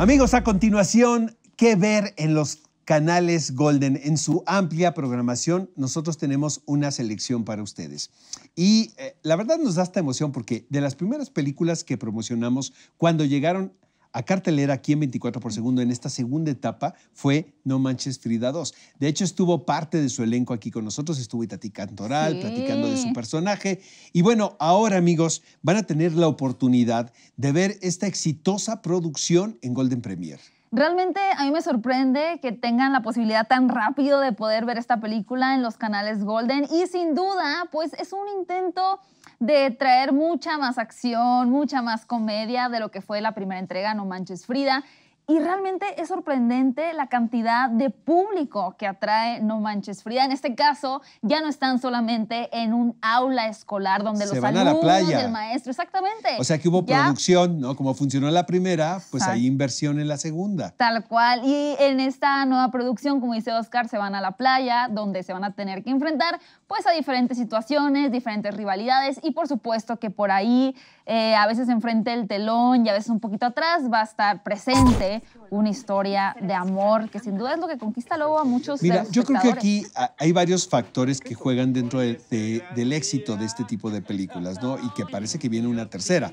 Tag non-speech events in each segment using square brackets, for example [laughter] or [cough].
Amigos, a continuación, ¿qué ver en los canales Golden? En su amplia programación, nosotros tenemos una selección para ustedes. Y eh, la verdad nos da esta emoción porque de las primeras películas que promocionamos cuando llegaron a cartelera aquí en 24 por segundo en esta segunda etapa fue No Manches Frida 2. De hecho, estuvo parte de su elenco aquí con nosotros, estuvo tati Cantoral platicando de su personaje. Y bueno, ahora amigos, van a tener la oportunidad de ver esta exitosa producción en Golden Premier. Realmente a mí me sorprende que tengan la posibilidad tan rápido de poder ver esta película en los canales Golden y sin duda, pues es un intento de traer mucha más acción, mucha más comedia de lo que fue la primera entrega, No Manches Frida. Y realmente es sorprendente la cantidad de público que atrae No Manches Frida. En este caso, ya no están solamente en un aula escolar donde los alumnos, a la playa. el maestro, exactamente. O sea que hubo producción, ¿no? Como funcionó la primera, pues hay inversión en la segunda. Tal cual. Y en esta nueva producción, como dice Oscar, se van a la playa, donde se van a tener que enfrentar pues a diferentes situaciones, diferentes rivalidades y por supuesto que por ahí eh, a veces enfrente el telón y a veces un poquito atrás va a estar presente una historia de amor que sin duda es lo que conquista luego a muchos. Mira, yo creo que aquí hay varios factores que juegan dentro del éxito de este tipo de películas, ¿no? Y que parece que viene una tercera.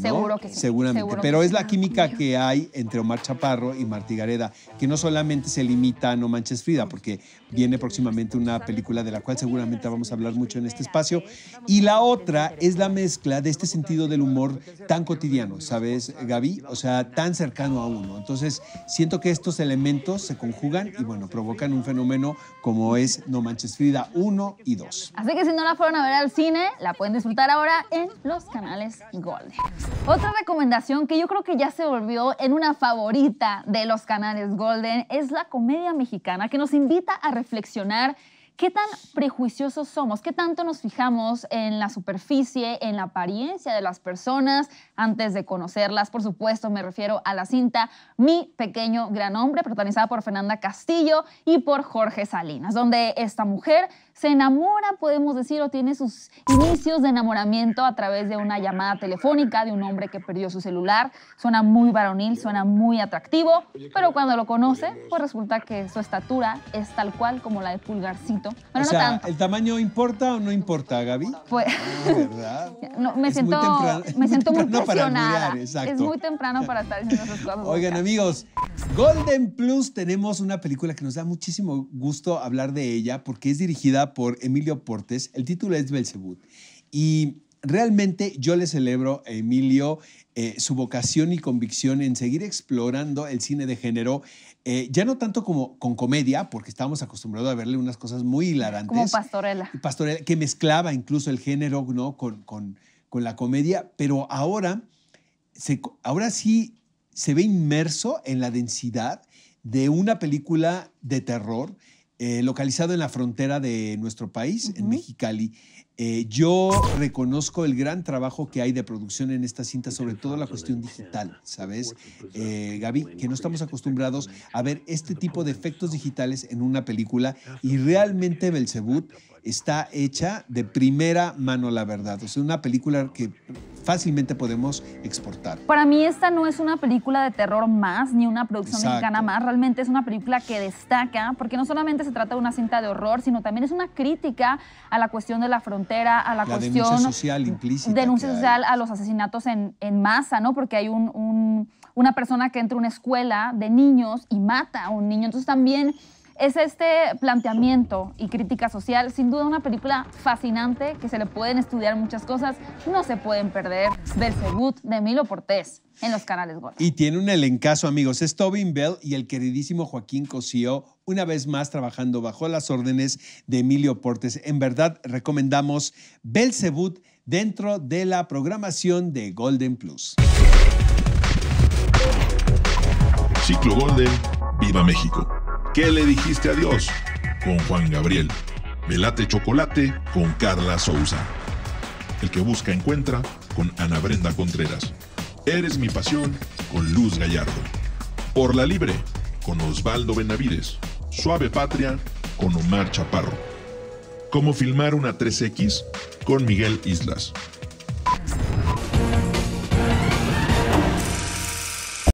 Seguro que sí. Seguramente. Pero es la química que hay entre Omar Chaparro y Martí Gareda, que no solamente se limita a No Manches Frida, porque viene próximamente una película de la cual seguramente vamos a hablar mucho en este espacio. Y la otra es la mezcla de este sentido del humor tan cotidiano, ¿sabes, Gaby? O sea, tan cercano a uno. Entonces, siento que estos elementos se conjugan y, bueno, provocan un fenómeno como es No Manches Frida 1 y 2. Así que si no la fueron a ver al cine, la pueden disfrutar ahora en los canales Golden. Otra recomendación que yo creo que ya se volvió en una favorita de los canales Golden es la comedia mexicana que nos invita a reflexionar ¿Qué tan prejuiciosos somos? ¿Qué tanto nos fijamos en la superficie, en la apariencia de las personas antes de conocerlas? Por supuesto, me refiero a la cinta Mi Pequeño Gran Hombre, protagonizada por Fernanda Castillo y por Jorge Salinas, donde esta mujer se enamora, podemos decir, o tiene sus inicios de enamoramiento a través de una llamada telefónica de un hombre que perdió su celular. Suena muy varonil, suena muy atractivo, pero cuando lo conoce, pues resulta que su estatura es tal cual como la de Pulgarcito. ¿el tamaño importa o no importa, Gaby? Pues, ah, ¿verdad? [laughs] No, me, siento, muy temprano, me siento muy, presionada. Para Es muy temprano para estar diciendo esas cosas. Oigan, amigos, Golden Plus tenemos una película que nos da muchísimo gusto hablar de ella porque es dirigida por Emilio Portes. El título es Belcebú Y realmente yo le celebro a Emilio eh, su vocación y convicción en seguir explorando el cine de género, eh, ya no tanto como con comedia, porque estábamos acostumbrados a verle unas cosas muy hilarantes. Como pastorela. Pastorela, que mezclaba incluso el género ¿no? con, con, con la comedia, pero ahora, se, ahora sí se ve inmerso en la densidad de una película de terror eh, localizado en la frontera de nuestro país, en Mexicali. Eh, yo reconozco el gran trabajo que hay de producción en esta cinta, sobre todo la cuestión digital, ¿sabes? Pues, eh, pues, Gaby, que no estamos acostumbrados a ver este tipo de efectos digitales en una película y realmente Belzebut está hecha de primera mano, la verdad. O sea, una película que fácilmente podemos exportar. Para mí esta no es una película de terror más, ni una producción mexicana más, realmente es una película que destaca, porque no solamente se trata de una cinta de horror, sino también es una crítica a la cuestión de la frontera, a la, cuestión... Denuncia social implícita. Denuncia social a los asesinatos en, masa, ¿no? Porque hay una persona que entra a una escuela de niños y mata a un niño, entonces también es este planteamiento y crítica social, sin duda una película fascinante que se le pueden estudiar muchas cosas, no se pueden perder. Belzebut de Emilio Portés en los canales Gold. Y tiene un elencazo, amigos. Es Tobin Bell y el queridísimo Joaquín Cosío, una vez más trabajando bajo las órdenes de Emilio Portés. En verdad, recomendamos Belzebut dentro de la programación de Golden Plus. Ciclo Golden, Viva México. ¿Qué le dijiste a Dios? Con Juan Gabriel. Velate Chocolate con Carla Souza. El que busca encuentra con Ana Brenda Contreras. Eres mi pasión con Luz Gallardo. Por la Libre con Osvaldo Benavides. Suave Patria con Omar Chaparro. Cómo filmar una 3X con Miguel Islas.